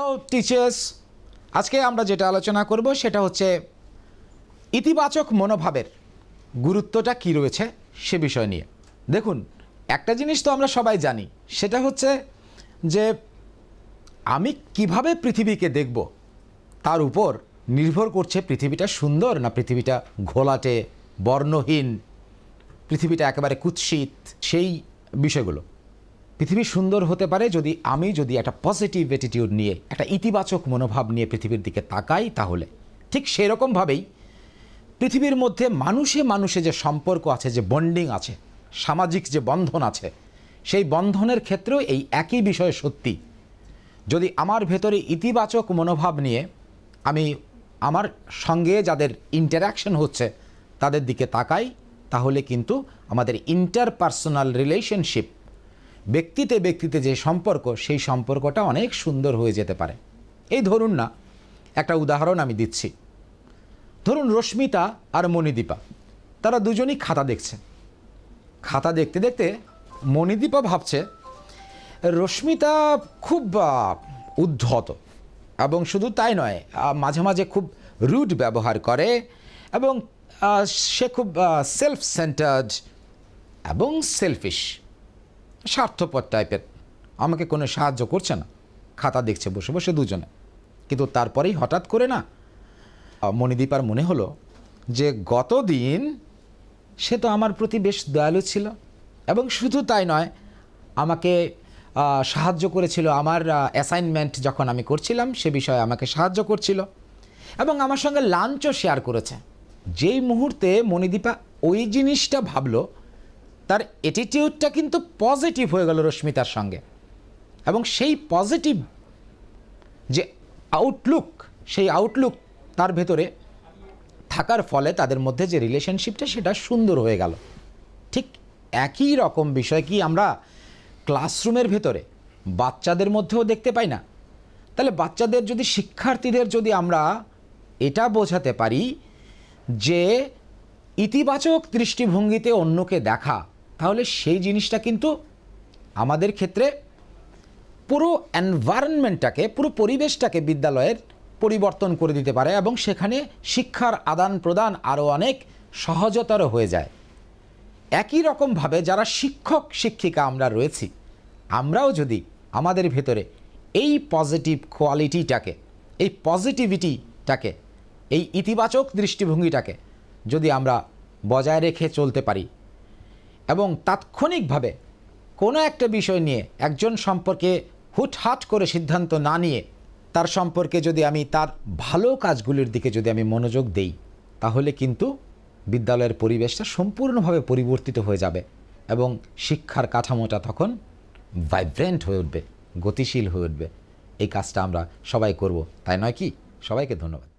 hello teachers আজকে আমরা যেটা আলোচনা করব সেটা হচ্ছে ইতিবাচক মনোভাবের গুরুত্বটা কি রয়েছে সে বিষয় নিয়ে দেখুন একটা জিনিস তো আমরা সবাই জানি সেটা হচ্ছে যে আমি কিভাবে পৃথিবীকে দেখব তার উপর নির্ভর করছে পৃথিবীটা সুন্দর না পৃথিবীটা ঘোলাটে বর্ণহীন পৃথিবীটা একেবারে কুৎসিত সেই বিষয়গুলো পৃথিবী সুন্দর হতে পারে যদি আমি যদি একটা পজিটিভ অ্যাটিটিউড নিয়ে একটা ইতিবাচক মনোভাব নিয়ে পৃথিবীর দিকে তাকাই তাহলে ঠিক সেই রকমভাবেই পৃথিবীর মধ্যে মানুষে মানুষে যে সম্পর্ক আছে যে বন্ডিং আছে সামাজিক যে বন্ধন আছে সেই বন্ধনের ক্ষেত্রেও এই একই বিষয় সত্যি যদি আমার ভেতরে ইতিবাচক মনোভাব নিয়ে আমি আমার সঙ্গে যাদের ইন্টারাকশন হচ্ছে তাদের দিকে তাকাই তাহলে কিন্তু আমাদের ইন্টারপার্সোনাল রিলেশনশিপ ব্যক্তিতে ব্যক্তিতে যে সম্পর্ক সেই সম্পর্কটা অনেক সুন্দর হয়ে যেতে পারে এই ধরুন না একটা উদাহরণ আমি দিচ্ছি ধরুন রশ্মিতা আর মণিদীপা তারা দুজনই খাতা দেখছে খাতা দেখতে দেখতে মণিদীপা ভাবছে রশ্মিতা খুব উদ্ধত এবং শুধু তাই নয় মাঝে মাঝে খুব রুট ব্যবহার করে এবং সে খুব সেলফ সেন্টার্ড এবং সেলফিশ স্বার্থপর টাইপের আমাকে কোনো সাহায্য করছে না খাতা দেখছে বসে বসে দুজনে কিন্তু তারপরেই হঠাৎ করে না মণিদীপার মনে হলো যে গত দিন সে তো আমার প্রতি বেশ দয়ালু ছিল এবং শুধু তাই নয় আমাকে সাহায্য করেছিল আমার অ্যাসাইনমেন্ট যখন আমি করছিলাম সে বিষয়ে আমাকে সাহায্য করছিল এবং আমার সঙ্গে লাঞ্চও শেয়ার করেছে যেই মুহূর্তে মণিদীপা ওই জিনিসটা ভাবলো তার অ্যাটিটিউডটা কিন্তু পজিটিভ হয়ে গেল রশ্মিতার সঙ্গে এবং সেই পজিটিভ যে আউটলুক সেই আউটলুক তার ভেতরে থাকার ফলে তাদের মধ্যে যে রিলেশনশিপটা সেটা সুন্দর হয়ে গেল ঠিক একই রকম বিষয় কি আমরা ক্লাসরুমের ভেতরে বাচ্চাদের মধ্যেও দেখতে পাই না তাহলে বাচ্চাদের যদি শিক্ষার্থীদের যদি আমরা এটা বোঝাতে পারি যে ইতিবাচক দৃষ্টিভঙ্গিতে অন্যকে দেখা তাহলে সেই জিনিসটা কিন্তু আমাদের ক্ষেত্রে পুরো এনভায়রনমেন্টটাকে পুরো পরিবেশটাকে বিদ্যালয়ের পরিবর্তন করে দিতে পারে এবং সেখানে শিক্ষার আদান প্রদান আরও অনেক সহজতর হয়ে যায় একই রকমভাবে যারা শিক্ষক শিক্ষিকা আমরা রয়েছি আমরাও যদি আমাদের ভেতরে এই পজিটিভ কোয়ালিটিটাকে এই পজিটিভিটিটাকে এই ইতিবাচক দৃষ্টিভঙ্গিটাকে যদি আমরা বজায় রেখে চলতে পারি এবং তাৎক্ষণিকভাবে কোনো একটা বিষয় নিয়ে একজন সম্পর্কে হুটহাট করে সিদ্ধান্ত না নিয়ে তার সম্পর্কে যদি আমি তার ভালো কাজগুলির দিকে যদি আমি মনোযোগ দেই তাহলে কিন্তু বিদ্যালয়ের পরিবেশটা সম্পূর্ণভাবে পরিবর্তিত হয়ে যাবে এবং শিক্ষার কাঠামোটা তখন ভাইব্রেন্ট হয়ে উঠবে গতিশীল হয়ে উঠবে এই কাজটা আমরা সবাই করব তাই নয় কি সবাইকে ধন্যবাদ